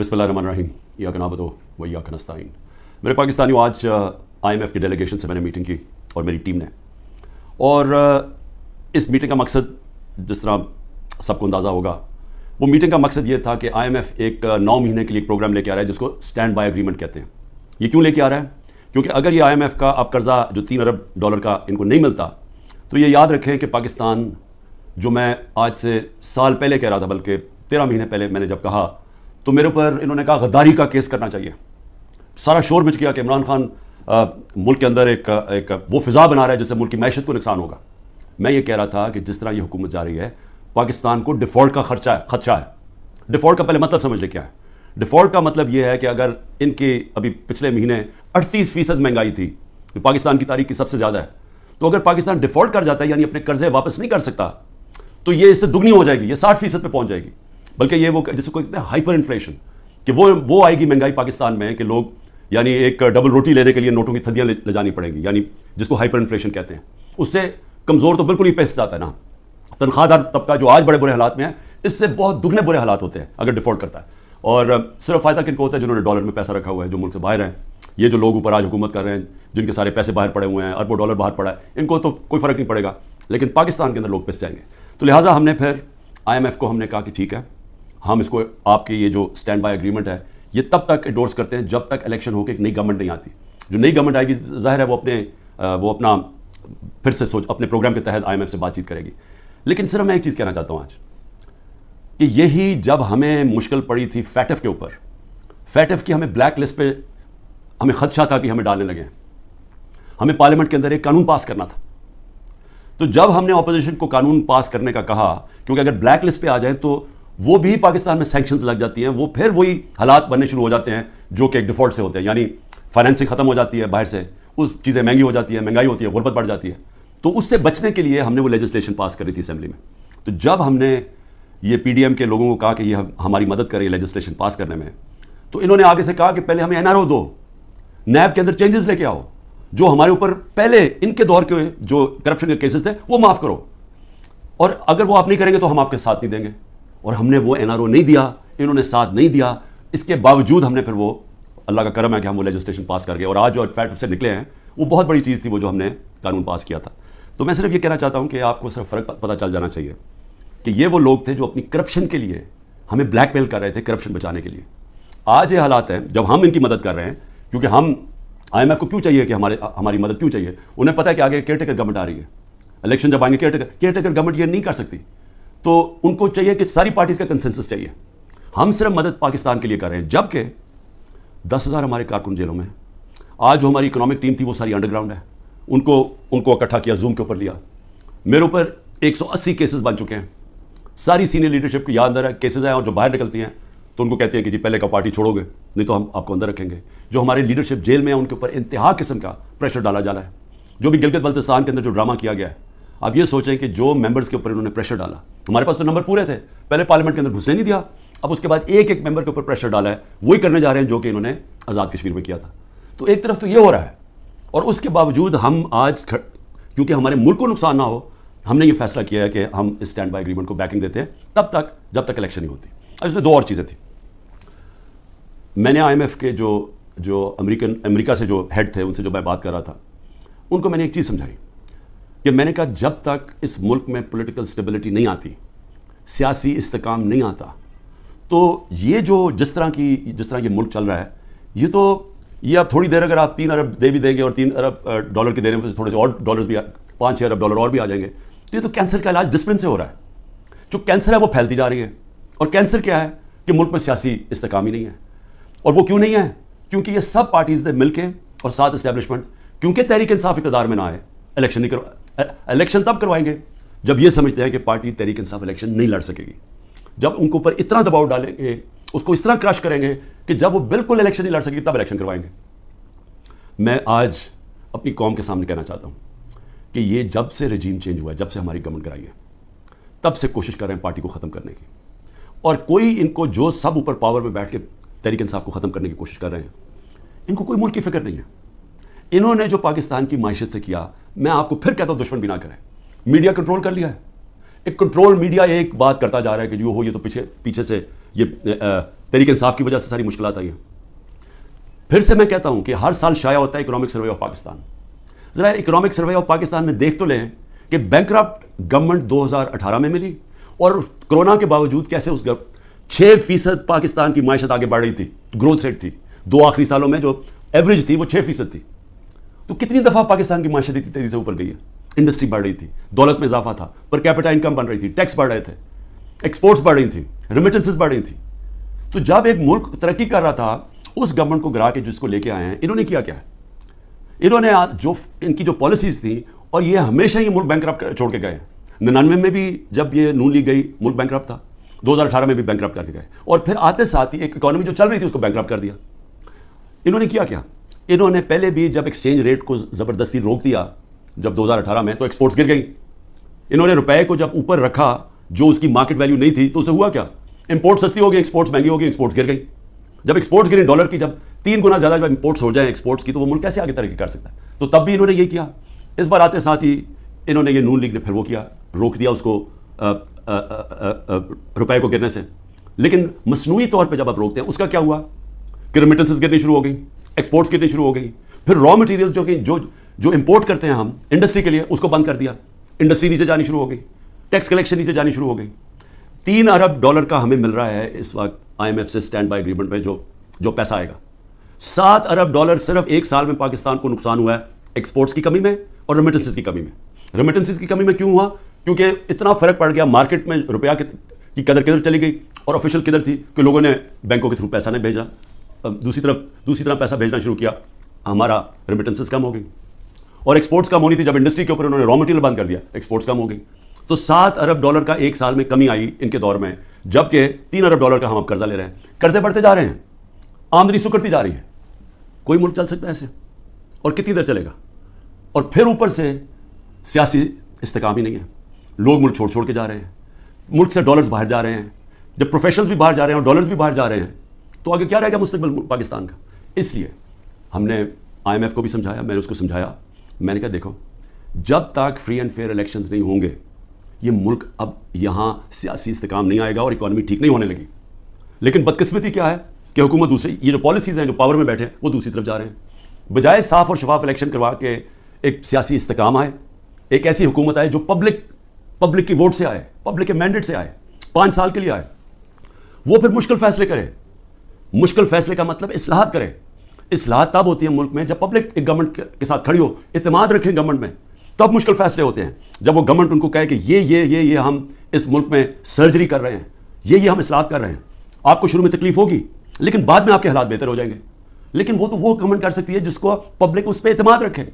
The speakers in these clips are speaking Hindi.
रहीम या कना बदो वैया कनस्ताइन मेरे पाकिस्तानी आज आईएमएफ के डेलीगेशन से मैंने मीटिंग की और मेरी टीम ने और इस मीटिंग का मकसद जिस तरह सबको अंदाज़ा होगा वो मीटिंग का मकसद ये था कि आईएमएफ एक नौ महीने के लिए एक प्रोग्राम लेके आ रहा है जिसको स्टैंड बाय एग्रीमेंट कहते हैं ये क्यों लेके आ रहा है क्योंकि अगर ये एफ़ का आप कर्ज़ा जो तीन अरब डॉलर का इनको नहीं मिलता तो ये याद रखें कि पाकिस्तान जो मैं आज से साल पहले कह रहा था बल्कि तेरह महीने पहले मैंने जब कहा तो मेरे ऊपर इन्होंने कहा गद्दारी का केस करना चाहिए सारा शोर मिच गया कि इमरान खान आ, मुल्क के अंदर एक एक वो फिज़ा बना रहा है जिससे मुल्क की मैशत को नुकसान होगा मैं ये कह रहा था कि जिस तरह ये हुकूमत जा रही है पाकिस्तान को डिफ़ॉल्ट का खर्चा है खदशा है डिफ़ॉल्ट का पहले मतलब समझ ले क्या है डिफ़ॉल्ट का मतलब ये है कि अगर इनके अभी पिछले महीने अड़तीस फीसद महंगाई थी तो पाकिस्तान की तारीख की सबसे ज़्यादा है तो अगर पाकिस्तान डिफ़ॉल्ट कर जाता है यानी अपने कर्जे वापस नहीं कर सकता तो ये इससे दुगनी हो जाएगी ये साठ फीसद पर पहुँच जाएगी बल्कि ये वो जिसको कहते हैं हाइपर इन्फ्लेशन कि वो वो आएगी महंगाई पाकिस्तान में कि लोग यानी एक डबल रोटी लेने के लिए नोटों की थदियाँ ले जानी पड़ेंगी यानी जिसको हाइपर इन्फ्लेशन कहते हैं उससे कमज़ोर तो बिल्कुल ही पैसे जाता है ना तनख्वाहदार तबका जो आज बड़े बुरे हालात में है इससे बहुत दुगने बुरे हालात होते हैं अगर डिफॉल्ट करता है और सिर्फ फ़ायदा किनको होता है जिन्होंने डॉलर में पैसा रखा हुआ है जो मुल्क से बाहर हैं ये जो लोग ऊपर आज हुकूमत कर रहे हैं जिनके सारे पैसे बाहर पड़े हुए हैं अरबों डॉलर बाहर पड़ा है इनको तो कोई फ़र्क नहीं पड़ेगा लेकिन पाकिस्तान के अंदर लोग पिस जाएंगे तो लिहाजा हमने फिर आईएमएफ को हमने कहा कि ठीक है हम इसको आपके ये जो स्टैंड बाय एग्रीमेंट है ये तब तक एंडोर्स करते हैं जब तक इलेक्शन होकर एक नई गवर्नमेंट नहीं आती जो नई गवर्नमेंट आएगी जाहिर है वो अपने वो अपना फिर से सोच अपने प्रोग्राम के तहत आईएमएफ से बातचीत करेगी लेकिन सिर्फ मैं एक चीज़ कहना चाहता हूँ आज कि यही जब हमें मुश्किल पड़ी थी फैटफ के ऊपर फैटफ की हमें ब्लैक लिस्ट पर हमें खदशा था कि हमें डालने लगे हमें पार्लियामेंट के अंदर एक कानून पास करना था तो जब हमने ऑपोजिशन को कानून पास करने का कहा क्योंकि अगर ब्लैक लिस्ट पे आ जाए तो वो भी पाकिस्तान में सैंक्शंस लग जाती हैं वो फिर वही हालात बनने शुरू हो जाते हैं जो कि एक डिफॉल्ट से होते हैं यानी फाइनेंसिंग ख़त्म हो जाती है बाहर से उस चीज़ें महंगी हो जाती है महंगाई होती है गुरबत बढ़ जाती है तो उससे बचने के लिए हमने वो लेजिस्लेशन पास करी थी असेंबली में तो जब हमने ये पी के लोगों को कहा कि ये हमारी मदद करें लेजिस्लेशन पास करने में तो इन्होंने आगे से कहा कि पहले हमें एन दो नैब के अंदर चेंजेस लेके आओ जो हमारे ऊपर पहले इनके दौर के जो करप्शन के केसेस थे वो माफ़ करो और अगर वो आप नहीं करेंगे तो हम आपके साथ नहीं देंगे और हमने वो एन नहीं दिया इन्होंने साथ नहीं दिया इसके बावजूद हमने फिर वो अल्लाह का करम है कि हम वो लेजिस्लेशन पास कर गए और आज जो फैट उससे निकले हैं वो बहुत बड़ी चीज़ थी वो जो हमने कानून पास किया था तो मैं सिर्फ ये कहना चाहता हूँ कि आपको सिर्फ फ़र्क पता चल जाना चाहिए कि ये वो लोग थे जो अपनी करप्शन के लिए हमें ब्लैकमेल कर रहे थे करप्शन बचाने के लिए आज ये हालात हैं जब हम इनकी मदद कर रहे हैं क्योंकि हम आई को क्यों चाहिए कि हमारे हमारी मदद क्यों चाहिए उन्हें पता है कि आगे केयर टेकर गवर्नमेंट आ रही है इलेक्शन जब आएंगे टेकर केयर टेकर गवर्नमेंट ये नहीं कर सकती तो उनको चाहिए कि सारी पार्टीज़ का कंसेंसस चाहिए हम सिर्फ मदद पाकिस्तान के लिए कर रहे हैं जबकि दस हज़ार हमारे कारकुन जेलों में आज जो हमारी इकोनॉमिक टीम थी वो सारी अंडरग्राउंड है उनको उनको इकट्ठा किया जूम के ऊपर लिया मेरे ऊपर 180 केसेस बन चुके हैं सारी सीनियर लीडरशिप की याद अंदर केसेज आए और जो बाहर निकलती हैं तो उनको कहती हैं कि जी पहले का पार्टी छोड़ोगे नहीं तो हम आपको अंदर रखेंगे जो हमारी लीडरशिप जेल में है उनके ऊपर इंतहा किस्म का प्रेशर डाला जा रहा है जो भी गिलगित बल्तिस्तान के अंदर जो ड्रामा किया गया है आप ये सोचें कि जो मेंबर्स के ऊपर इन्होंने प्रेशर डाला हमारे पास तो नंबर पूरे थे पहले पार्लियामेंट के अंदर घुसने नहीं दिया अब उसके बाद एक एक मेंबर के ऊपर प्रेशर डाला है वही करने जा रहे हैं जो कि इन्होंने आज़ाद कश्मीर में किया था तो एक तरफ तो ये हो रहा है और उसके बावजूद हम आज क्योंकि हमारे मुल्क को नुकसान ना हो हमने ये फैसला किया है कि हम इस स्टैंड बाई एग्रीमेंट को बैकिंग देते हैं तब तक जब तक इलेक्शन नहीं होती अब इसमें दो और चीज़ें थी मैंने आई के जो जो अमेरिकन अमेरिका से जो हेड थे उनसे जो मैं बात कर रहा था उनको मैंने एक चीज़ समझाई कि मैंने कहा जब तक इस मुल्क में पॉलिटिकल स्टेबिलिटी नहीं आती सियासी इस्तकाम नहीं आता तो ये जो जिस तरह की जिस तरह ये मुल्क चल रहा है ये तो ये आप थोड़ी देर अगर आप तीन अरब दे भी देंगे और तीन अरब डॉलर के देने में थोड़े से और डॉलर्स भी पाँच छः अरब डॉलर और भी आ जाएंगे तो ये तो कैंसर का इलाज डिस्प्रिन से हो रहा है जो कैंसर है वो फैलती जा रही है और कैंसर क्या है कि मुल्क में सियासी इस्तकाम ही नहीं है और वो क्यों नहीं है क्योंकि ये सब पार्टीज ने मिल के और साथ इस्टेबलिशमेंट क्योंकि तहरीक इंसाफ इकतदार में ना आए इलेक्शन नहीं करवा इलेक्शन तब करवाएंगे जब ये समझते हैं कि पार्टी तहरीक इंसाफ इलेक्शन नहीं लड़ सकेगी जब उनके ऊपर इतना दबाव डालेंगे उसको इस तरह क्रश करेंगे कि जब वो बिल्कुल इलेक्शन नहीं लड़ सकेगी तब इलेक्शन करवाएंगे मैं आज अपनी कौम के सामने कहना चाहता हूँ कि ये जब से रजीम चेंज हुआ है जब से हमारी गवर्नमेंट कराई है तब से कोशिश कर रहे हैं पार्टी को ख़त्म करने की और कोई इनको जो सब ऊपर पावर में बैठ के तहरीक इंसाफ को ख़त्म करने की कोशिश कर रहे हैं इनको कोई मुल्क की फिक्र नहीं है इन्होंने जो पाकिस्तान की मैशत से किया मैं आपको फिर कहता हूँ दुश्मन भी ना करें मीडिया कंट्रोल कर लिया है एक कंट्रोल मीडिया एक बात करता जा रहा है कि जो हो ये तो पीछे पीछे से ये तरीके इंसाफ की वजह से सारी मुश्किल आई है फिर से मैं कहता हूं कि हर साल शाया होता है इकोनॉमिक सर्वे ऑफ पाकिस्तान ज़रा इकोनॉमिक सर्वे ऑफ पाकिस्तान में देख तो लें कि बैंक गवर्नमेंट 2018 में मिली और कोरोना के बावजूद कैसे उस छः फीसद पाकिस्तान की मैशत आगे बढ़ रही थी ग्रोथ रेट थी दो आखिरी सालों में जो एवरेज थी वो छः फीसद थी तो कितनी दफ़ा पाकिस्तान की माशत इतनी तेज़ी से ऊपर गई है इंडस्ट्री बढ़ रही थी दौलत में इजाफा था पर कैपिटल इनकम बढ़ रही थी टैक्स बढ़ रहे थे एक्सपोर्ट्स बढ़ रही थी रिमिटेंसेस बढ़ रही थी तो जब एक मुल्क तरक्की कर रहा था उस गवर्नमेंट को गिरा के जिसको लेके आए हैं इन्होंने किया क्या है इन्होंने जो इनकी जो पॉलिसीज़ थी और ये हमेशा ही मुल्क बैंक छोड़ के गए निन्यानवे में भी जब ये नून ली गई मुल्क बैंक था 2018 में भी बैंक करके गए और फिर आते साथ ही एक इकोनॉमी जो चल रही थी उसको बैंक कर दिया इन्होंने किया क्या इन्होंने पहले भी जब एक्सचेंज रेट को ज़बरदस्ती रोक दिया जब 2018 में तो एक्सपोर्ट्स गिर गई इन्होंने रुपए को जब ऊपर रखा जो उसकी मार्केट वैल्यू नहीं थी तो उसे हुआ क्या इंपोर्ट सस्ती हो गई एक्सपोर्ट्स महंगी हो गई एक्सपोर्ट्स गिर गई जब एक्सपोर्ट्स गिरी डॉलर की जब तीन गुना ज़्यादा जब इंपोर्ट्स हो जाए एक्सपोर्ट्स की तो वो मुल्क कैसे आगे तरक्की कर सकता है तो तब भी इन्होंने ये किया इस बार आते साथ ही इन्होंने ये नून लीग ने फिर वो किया रोक दिया उसको रुपए को गिरने से लेकिन मसनू तौर पर जब आप रोकते हैं उसका क्या हुआ कि रिमिटेंसेज गिरनी शुरू हो गई एक्सपोर्ट्स कितनी शुरू हो गई फिर रॉ मटेरियल जो कि जो जो इंपोर्ट करते हैं हम इंडस्ट्री के लिए उसको बंद कर दिया इंडस्ट्री नीचे जानी शुरू हो गई टैक्स कलेक्शन नीचे जानी शुरू हो गई तीन अरब डॉलर का हमें मिल रहा है इस वक्त आईएमएफ से स्टैंड बाई एग्रीमेंट में जो जो पैसा आएगा सात अरब डॉलर सिर्फ एक साल में पाकिस्तान को नुकसान हुआ है एक्सपोर्ट्स की कमी में और रेमिटेंसेज की कमी में रेमिटेंसेज की कमी में क्यों हुआ क्योंकि इतना फर्क पड़ गया मार्केट में रुपया की कदर किधर चली गई और ऑफिशियल किधर थी कि लोगों ने बैंकों के थ्रू पैसा नहीं भेजा दूसरी तरफ दूसरी तरफ पैसा भेजना शुरू किया हमारा रेमिटेंसेस कम हो गई और एक्सपोर्ट्स कम होनी थी जब इंडस्ट्री के ऊपर उन्होंने रॉ मटेरियल बंद कर दिया एक्सपोर्ट्स कम हो गई तो सात अरब डॉलर का एक साल में कमी आई इनके दौर में जबकि तीन अरब डॉलर का हम अब कर्जा ले रहे हैं कर्जे बढ़ते जा रहे हैं आमदनी सुकड़ती जा रही है कोई मुल्क चल सकता है ऐसे और कितनी देर चलेगा और फिर ऊपर से सियासी इस्तेकाम ही नहीं है लोग मुल्क छोड़ छोड़ के जा रहे हैं मुल्क से डॉलर्स बाहर जा रहे हैं जब प्रोफेशनल्स भी बाहर जा रहे हैं और डॉलर्स भी बाहर जा रहे हैं तो आगे क्या रहेगा मुस्तबिल पाकिस्तान का इसलिए हमने आईएमएफ को भी समझाया मैंने उसको समझाया मैंने कहा देखो जब तक फ्री एंड फेयर इलेक्शंस नहीं होंगे ये मुल्क अब यहाँ सियासी इस्तेकाम नहीं आएगा और इकॉनमी ठीक नहीं होने लगी लेकिन बदकस्मती क्या है कि हुकूमत दूसरी ये जो पॉलिसीज़ हैं जो पावर में बैठे हैं वो दूसरी तरफ जा रहे हैं बजाय साफ और शफाफ इलेक्शन करवा के एक सियासी इस्तेकाम आए एक ऐसी हुकूमत आए जो पब्लिक पब्लिक की वोट से आए पब्लिक के मैंडेट से आए पाँच साल के लिए आए वो फिर मुश्किल फैसले करे मुश्किल फैसले का मतलब असलाहत करें असलाहत तब होती है मुल्क में जब पब्लिक एक गवर्नमेंट के साथ खड़ी हो इतमाद रखें गवर्नमेंट में तब मुश्किल फैसले होते हैं जब वो गवर्नमेंट उनको कहे कि ये ये ये ये हम इस मुल्क में सर्जरी कर रहे हैं ये ये हम असलाहत कर रहे हैं आपको शुरू में तकलीफ होगी लेकिन बाद में आपके हालात बेहतर हो जाएंगे लेकिन वो तो वो गवर्नमेंट कर सकती है जिसको पब्लिक उस पर अतमाद रखे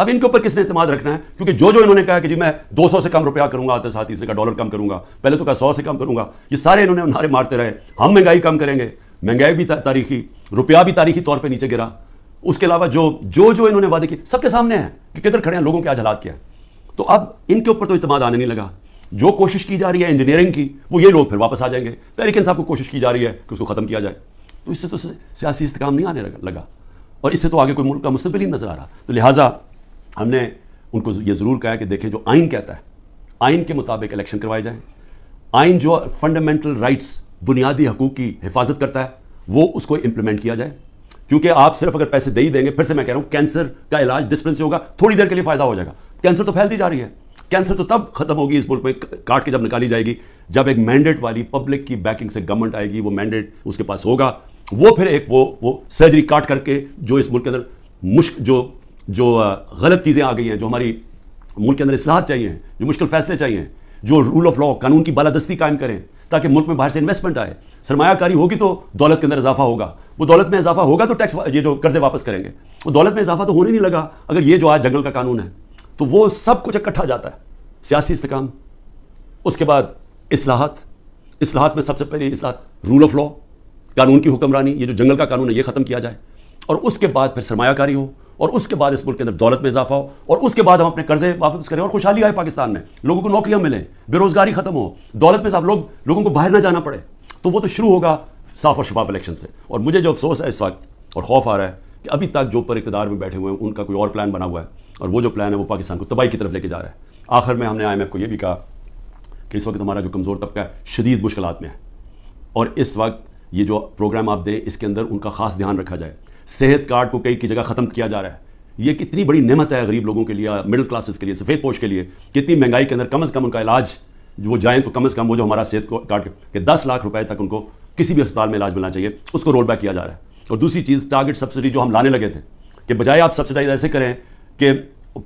अब इनके ऊपर किसने इतमाद रखना है क्योंकि जो जो इन्होंने कहा कि जी मैं 200 से कम रुपया करूंगा आते साथ इसने कहा डॉलर कम करूंगा पहले तो कहा 100 से कम करूंगा ये सारे इन्होंने नारे मारते रहे हम महंगाई कम करेंगे महंगाई भी तारीखी रुपया भी तारीखी तौर पर नीचे गिरा उसके अलावा जो जो जो इन्होंने वादे किए सबके सामने हैं कि किधर खड़े हैं लोगों के आज हालात क्या है तो अब इनके ऊपर तो इतमाद आने नहीं लगा जो कोशिश की जा रही है इंजीनियरिंग की वो ये लोग फिर वापस आ जाएंगे तहरीक इंसाफ को कोशिश की जा रही है कि उसको ख़त्म किया जाए तो इससे तो सियासी इस्तेकाम नहीं आने लगा और इससे तो आगे कोई मुल्क का मुस्तबिल ही नज़र आ रहा तो लिहाजा हमने उनको ये ज़रूर कहा कि देखें जो आइन कहता है आइन के मुताबिक इलेक्शन करवाए जाएँ आइन जो फंडामेंटल राइट्स बुनियादी हकूक़ की हिफाजत करता है वो उसको इंप्लीमेंट किया जाए क्योंकि आप सिर्फ अगर पैसे दे ही देंगे फिर से मैं कह रहा हूँ कैंसर का इलाज डिस्पेंस होगा थोड़ी देर के लिए फ़ायदा हो जाएगा कैंसर तो फैलती जा रही है कैंसर तो तब खत्म होगी इस मुल्क में काट के जब निकाली जाएगी जब एक मैंडेट वाली पब्लिक की बैकिंग से गवर्नमेंट आएगी वो मैंडेट उसके पास होगा वो फिर एक वो वो सर्जरी काट करके जो इस मुल्क के अंदर मुश्क जो जो गलत चीज़ें आ गई हैं जो हमारी मुल्क के अंदर असलाहत चाहिए जो मुश्किल फैसले चाहिए जो रूल ऑफ लॉ कानून की बालादस्ती कायम करें ताकि मुल्क में बाहर से इन्वेस्टमेंट आए सरमाकारी होगी तो दौलत के अंदर इजाफा होगा वो दौलत में इजाफा होगा तो टैक्स ये जो कर्जे वापस करेंगे वो दौलत में इजाफा तो होने नहीं लगा अगर ये जो आज जंगल का कानून है तो वो सब कुछ इकट्ठा जाता है सियासी इस्तेकाम उसके बाद असलाहत असलाहत में सबसे पहले असलाहत रूल ऑफ लॉ कानून की हुक्मरानी ये जो जंगल का कानून है ये ख़त्म किया जाए और उसके बाद फिर सरमाकारी हो और उसके बाद इस मुल्क के अंदर दौलत में इजाफा हो और उसके बाद हम अपने कर्जे वापस करें और खुशहाली आए पाकिस्तान में लोगों को नौकरियां मिलें बेरोजगारी खत्म हो दौलत में लोग लोगों को बाहर ना जाना पड़े तो वो तो शुरू होगा साफ और शफाफ इलेक्शन से और मुझे जो अफसोस है इस वक्त और खौफ आ रहा है कि अभी तक जो पर इकदार में बैठे हुए हैं उनका कोई और प्लान बना हुआ है और वो जो प्लान है वो पाकिस्तान को तबाही की तरफ लेके जा रहा है आखिर में हमने आई को ये भी कहा कि इस वक्त हमारा जो कमज़ोर तबका है शदीद मुश्किल में है और इस वक्त ये जो प्रोग्राम आप दें इसके अंदर उनका खास ध्यान रखा जाए सेहत कार्ड को कई की जगह ख़त्म किया जा रहा है ये कितनी बड़ी नेमत है गरीब लोगों के लिए मिडिल क्लासेस के लिए सफ़ेद पोश के लिए कितनी महंगाई के अंदर कम अज़ कम उनका इलाज वो जाएँ तो कम अज़ कम वो जो हमारा सेहत कार्ड के दस लाख रुपए तक उनको किसी भी अस्पताल में इलाज मिलना चाहिए उसको रोल बैक किया जा रहा है और दूसरी चीज़ टारगेट सब्सिडी जो हम लाने लगे थे कि बजाय आप सब्सिडाइज ऐसे करें कि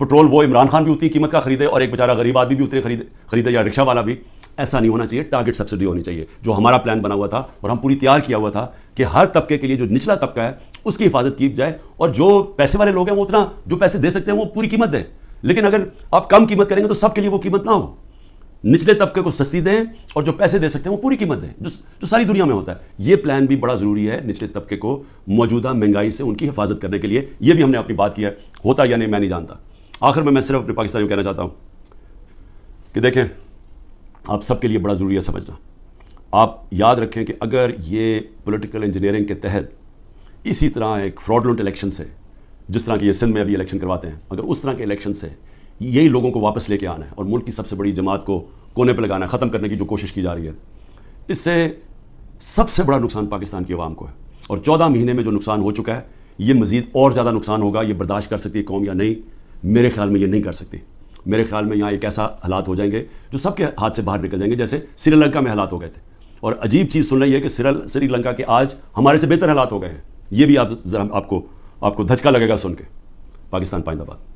पेट्रोल वो इमरान खान भी उतनी कीमत का खरीदे और एक बेचारा गरीब आदमी भी उतने खरीदे खरीदे या रिक्शा वाला भी ऐसा नहीं होना चाहिए टारगेट सब्सिडी होनी चाहिए जो हमारा प्लान बना हुआ था और हम पूरी तैयार किया हुआ था कि हर तबके के लिए जो निचला तबका है उसकी हिफाजत की जाए और जो पैसे वाले लोग हैं वो उतना जो पैसे दे सकते हैं वो पूरी कीमत दें लेकिन अगर आप कम कीमत करेंगे तो सबके लिए वो कीमत ना हो निचले तबके को सस्ती दें और जो पैसे दे सकते हैं वो पूरी कीमत दें जो जो सारी दुनिया में होता है ये प्लान भी बड़ा ज़रूरी है निचले तबके को मौजूदा महंगाई से उनकी हिफाजत करने के लिए ये भी हमने अपनी बात की है होता या नहीं मैं नहीं जानता आखिर में मैं सिर्फ अपने पाकिस्तानी को कहना चाहता हूँ कि देखें आप सबके लिए बड़ा ज़रूरी है समझना आप याद रखें कि अगर ये पॉलिटिकल इंजीनियरिंग के तहत इसी तरह एक फ्रॉडलेंट इलेक्शन से जिस तरह के ये सिंध में अभी इलेक्शन करवाते हैं अगर उस तरह के इलेक्शन से यही लोगों को वापस लेके आना है और मुल्क की सबसे बड़ी जमात को कोने पर लगाना है ख़त्म करने की जो कोशिश की जा रही है इससे सबसे बड़ा नुकसान पाकिस्तान की आवाम को है और चौदह महीने में जो नुकसान हो चुका है ये मज़ीद और ज़्यादा नुकसान होगा ये बर्दाश्त कर सकती है कौम या नहीं मेरे ख्याल में ये नहीं कर सकती मेरे ख्याल में यहाँ एक ऐसा हालात हो जाएंगे जो सबके हाथ से बाहर निकल जाएंगे जैसे श्रीलंका में हालात हो गए थे और अजीब चीज़ सुन रही है कि श्रीलंका के आज हमारे से बेहतर हालात हो गए हैं ये भी आप जरा आपको आपको धचका लगेगा सुन के पाकिस्तान पाइंदाबाद